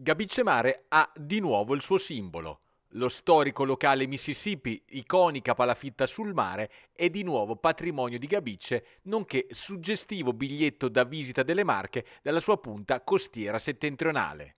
Gabicemare ha di nuovo il suo simbolo. Lo storico locale Mississippi, iconica palafitta sul mare, è di nuovo patrimonio di Gabicce, nonché suggestivo biglietto da visita delle Marche dalla sua punta costiera settentrionale.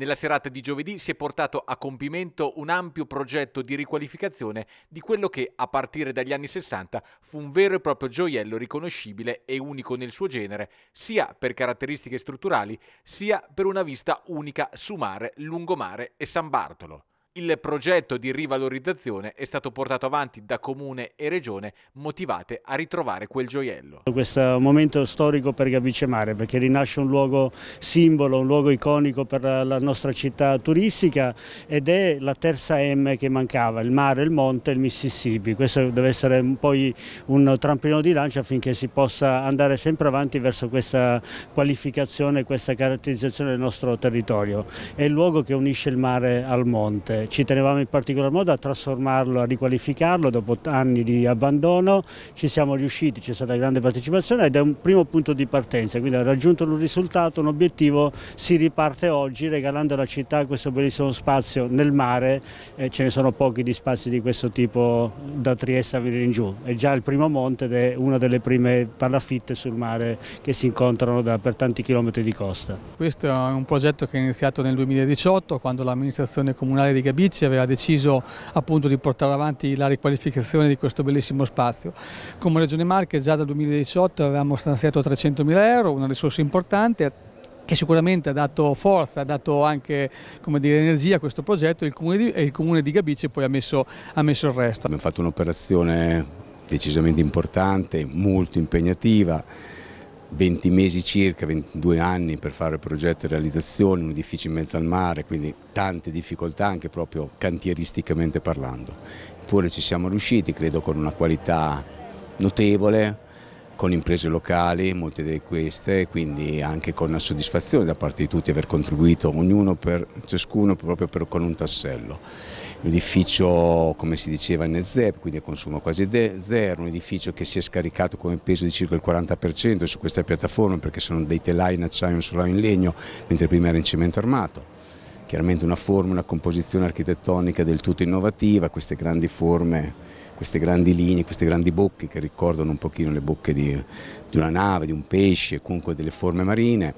Nella serata di giovedì si è portato a compimento un ampio progetto di riqualificazione di quello che, a partire dagli anni 60, fu un vero e proprio gioiello riconoscibile e unico nel suo genere, sia per caratteristiche strutturali, sia per una vista unica su mare, lungomare e San Bartolo. Il progetto di rivalorizzazione è stato portato avanti da Comune e Regione motivate a ritrovare quel gioiello. Questo è un momento storico per Gavicemare perché rinasce un luogo simbolo, un luogo iconico per la nostra città turistica ed è la terza M che mancava, il mare, il monte e il Mississippi. Questo deve essere poi un trampolino di lancio affinché si possa andare sempre avanti verso questa qualificazione, questa caratterizzazione del nostro territorio. È il luogo che unisce il mare al monte ci tenevamo in particolar modo a trasformarlo, a riqualificarlo dopo anni di abbandono, ci siamo riusciti, c'è stata grande partecipazione ed è un primo punto di partenza, quindi ha raggiunto un risultato, un obiettivo, si riparte oggi regalando alla città questo bellissimo spazio nel mare, eh, ce ne sono pochi di spazi di questo tipo da Trieste a venire in giù, è già il primo monte ed è una delle prime palafitte sul mare che si incontrano da, per tanti chilometri di costa. Questo è un progetto che è iniziato nel 2018 quando l'amministrazione comunale di Gazzetta Gabicci aveva deciso appunto di portare avanti la riqualificazione di questo bellissimo spazio. Come Regione Marche già dal 2018 avevamo stanziato 300.000 euro, una risorsa importante che sicuramente ha dato forza, ha dato anche dire, energia a questo progetto e il comune di, e il comune di Gabice poi ha messo, ha messo il resto. Abbiamo fatto un'operazione decisamente importante, molto impegnativa, 20 mesi circa, 22 anni per fare progetto e realizzazione, un edificio in mezzo al mare, quindi tante difficoltà anche proprio cantieristicamente parlando. Eppure ci siamo riusciti, credo con una qualità notevole, con imprese locali, molte di queste, quindi anche con soddisfazione da parte di tutti aver contribuito, ognuno per ciascuno proprio per, con un tassello. Un edificio, come si diceva, in ZEP, quindi a consumo quasi zero, un edificio che si è scaricato come peso di circa il 40% su questa piattaforma perché sono dei telai in acciaio e un solaio in legno, mentre prima era in cemento armato chiaramente una forma, una composizione architettonica del tutto innovativa, queste grandi forme, queste grandi linee, queste grandi bocche che ricordano un pochino le bocche di, di una nave, di un pesce, comunque delle forme marine,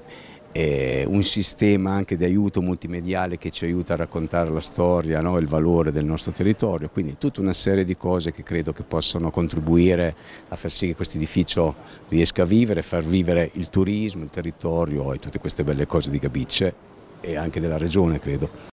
un sistema anche di aiuto multimediale che ci aiuta a raccontare la storia, no? il valore del nostro territorio, quindi tutta una serie di cose che credo che possano contribuire a far sì che questo edificio riesca a vivere, far vivere il turismo, il territorio e tutte queste belle cose di Gabicce e anche della Regione, credo.